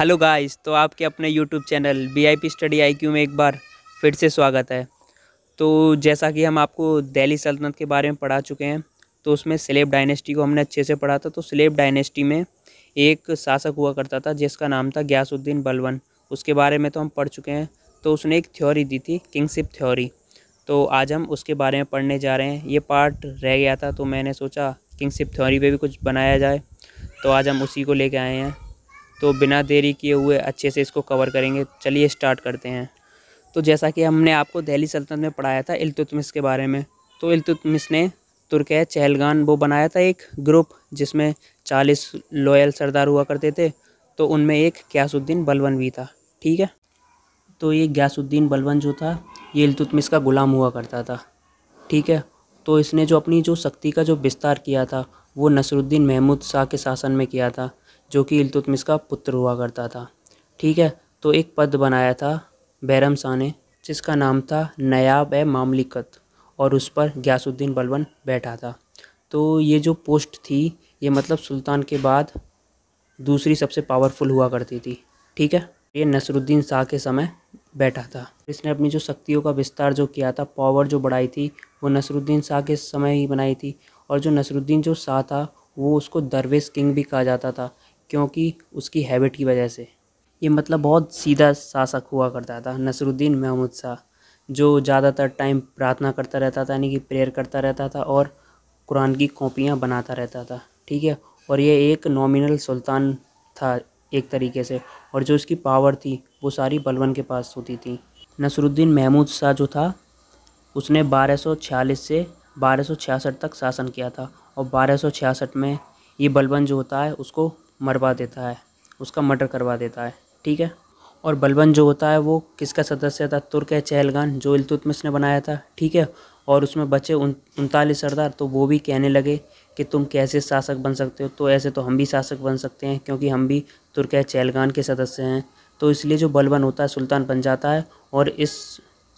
hello guys तो आपके अपने YouTube channel B study I में एक बार फिर से स्वागत है तो जैसा कि हम आपको दिल्ली सल्तनत के बारे में पढ़ा चुके हैं तो उसमें स्लेब डायनेस्टी को हमने अच्छे से पढ़ा था तो स्लेब डायनेस्टी में एक शासक हुआ करता था जिसका नाम था ग्यासुद्दीन बलवन उसके बारे में तो हम पढ़ चुके हैं तो उसने एक थ्योरी दी थी किंगशिप थ्योरी तो आज हम उसके बारे में पढ़ने जा रहे हैं ये पार्ट रह गया था तो मैंने सोचा किंगशिप थ्योरी पे भी कुछ बनाया जाए तो आज हम उसी को लेके आए हैं तो बिना देरी किए हुए अच्छे से इसको कवर करेंगे चलिए स्टार्ट करते हैं तो जैसा कि हमने आपको दहली सल्तनत में पढ़ाया था इलतुतमिस के बारे में तो इलतुतमिस ने तुर्क चहलगान वो बनाया था एक ग्रुप जिसमें चालीस लॉयल सरदार हुआ करते थे तो उनमें एक क्यासुद्दीन बलवन भी था ठीक है तो ये ग्यासुद्दीन बलवन जो था ये इलतुतमिस का ग़ुलाम हुआ करता था ठीक है तो इसने जो अपनी जो शक्ति का जो विस्तार किया था वो नसरुद्दीन महमूद शाह के शासन में किया था जो कि इलतुतमिस का पुत्र हुआ करता था ठीक है तो एक पद बनाया था बैरम शाह ने जिसका नाम था नयाब ए मामलिकत और उस पर ग्यासुद्दीन बलबन बैठा था तो ये जो पोस्ट थी ये मतलब सुल्तान के बाद दूसरी सबसे पावरफुल हुआ करती थी ठीक है ये नसरुद्दीन शाह के समय बैठा था इसने अपनी जो शक्तियों का विस्तार जो किया था पावर जो बढ़ाई थी वो नसरुद्दीन शाह के समय ही बनाई थी और जो नसरुद्दीन जो शाह था वो उसको दरवेश किंग भी कहा जाता था क्योंकि उसकी हैबिट की वजह से ये मतलब बहुत सीधा शासक हुआ करता था नसरुद्दीन महमूद शाह जो ज़्यादातर टाइम प्रार्थना करता रहता था यानी कि प्रेयर करता रहता था और कुरान की कॉपियाँ बनाता रहता था ठीक है और ये एक नॉमिनल सुल्तान था एक तरीके से और जो उसकी पावर थी वो सारी बलवन के पास होती थी नसरुद्दीन महमूद शाह जो था उसने 1246 से 1266 तक शासन किया था और 1266 में ये बलवन जो होता है उसको मरवा देता है उसका मर्डर करवा देता है ठीक है और बलबन जो होता है वो किसका सदस्य था तुर्क है चहलगान जो इलतुतमिस ने बनाया था ठीक है और उसमें बचे उन उनतालीस सरदार तो वो भी कहने लगे कि तुम कैसे शासक बन सकते हो तो ऐसे तो हम भी शासक बन सकते हैं क्योंकि हम भी तुर्क चहलगान के सदस्य हैं तो इसलिए जो बलबन होता है सुल्तान बन जाता है और इस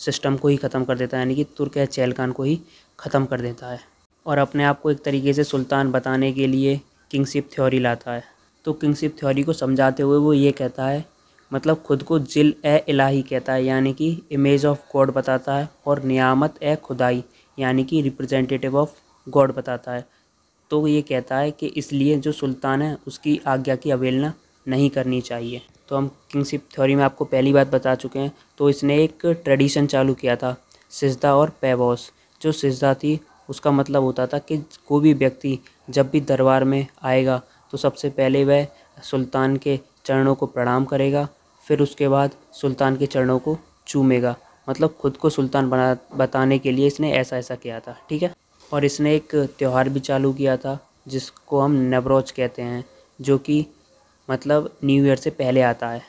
सिस्टम को ही ख़त्म कर देता है यानी कि तुर्क चहलगान को ही ख़त्म कर देता है और अपने आप को एक तरीके से सुल्तान बताने के लिए किंगशिप थ्योरी लाता है तो किंगशिप थ्योरी को समझाते हुए वो ये कहता है मतलब खुद को जिल ए इलाही कहता है यानी कि इमेज ऑफ गॉड बताता है और नियामत ए खुदाई यानी कि रिप्रेजेंटेटिव ऑफ गॉड बताता है तो ये कहता है कि इसलिए जो सुल्तान है उसकी आज्ञा की अवेलना नहीं करनी चाहिए तो हम किंगशिप थ्योरी में आपको पहली बात बता चुके हैं तो इसने एक ट्रेडिशन चालू किया था सिजदा और पैबॉस जो सिजदा थी उसका मतलब होता था कि कोई भी व्यक्ति जब भी दरबार में आएगा तो सबसे पहले वह सुल्तान के चरणों को प्रणाम करेगा फिर उसके बाद सुल्तान के चरणों को चूमेगा मतलब खुद को सुल्तान बना बताने के लिए इसने ऐसा ऐसा किया था ठीक है और इसने एक त्यौहार भी चालू किया था जिसको हम नवरोज कहते हैं जो कि मतलब न्यू ईयर से पहले आता है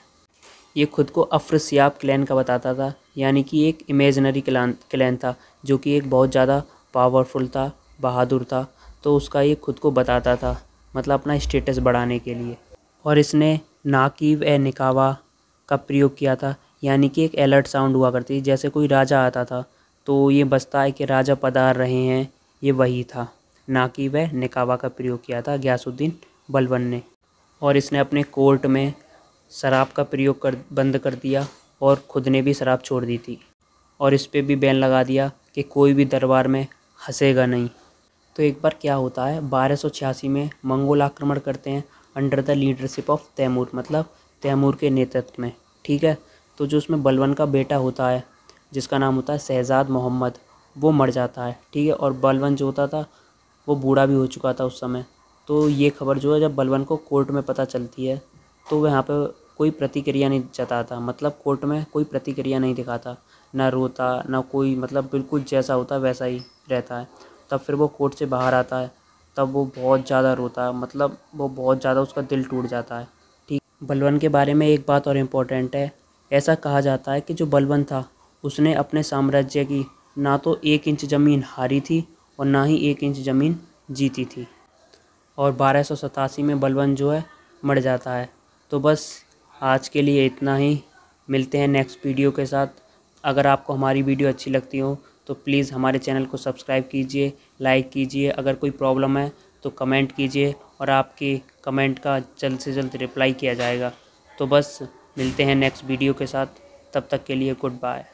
ये खुद को अफ्रसियाब क्लैन का बताता था यानी कि एक इमेजनरी क्लान क्लैन था जो कि एक बहुत ज़्यादा पावरफुल था बहादुर था तो उसका ये खुद को बताता था मतलब अपना स्टेटस बढ़ाने के लिए और इसने नाकीब ए निकावा का प्रयोग किया था यानी कि एक अलर्ट साउंड हुआ करती थी जैसे कोई राजा आता था तो ये बसता है कि राजा पधार रहे हैं ये वही था नाकीब ए निकावा का प्रयोग किया था ग्यासुद्दीन बलवन ने और इसने अपने कोर्ट में शराब का प्रयोग कर बंद कर दिया और ख़ुद ने भी शराब छोड़ दी थी और इस पर भी बैन लगा दिया कि कोई भी दरबार में हंसेगा नहीं तो एक बार क्या होता है बारह में मंगोल आक्रमण करते हैं under the leadership of Timur मतलब तैमूर के नेतृत्व में ठीक है तो जो उसमें बलवन का बेटा होता है जिसका नाम होता है शहजाद मोहम्मद वो मर जाता है ठीक है और बलवन जो होता था वो बूढ़ा भी हो चुका था उस समय तो ये खबर जो है जब बलवन को कोर्ट में पता चलती है तो वह यहाँ पर कोई प्रतिक्रिया नहीं जताता मतलब कोर्ट में कोई प्रतिक्रिया नहीं दिखाता ना रोता ना कोई मतलब बिल्कुल जैसा होता वैसा ही रहता है तब फिर वो कोर्ट से बाहर आता है तब वो बहुत ज़्यादा रोता है मतलब वो बहुत ज़्यादा उसका दिल टूट जाता है ठीक बलवन के बारे में एक बात और इम्पोर्टेंट है ऐसा कहा जाता है कि जो बलवन था उसने अपने साम्राज्य की ना तो एक इंच ज़मीन हारी थी और ना ही एक इंच ज़मीन जीती थी और बारह में बलवन जो है मर जाता है तो बस आज के लिए इतना ही मिलते हैं नेक्स्ट वीडियो के साथ अगर आपको हमारी वीडियो अच्छी लगती हो तो प्लीज़ हमारे चैनल को सब्सक्राइब कीजिए लाइक कीजिए अगर कोई प्रॉब्लम है तो कमेंट कीजिए और आपके कमेंट का जल्द से जल्द रिप्लाई किया जाएगा तो बस मिलते हैं नेक्स्ट वीडियो के साथ तब तक के लिए गुड बाय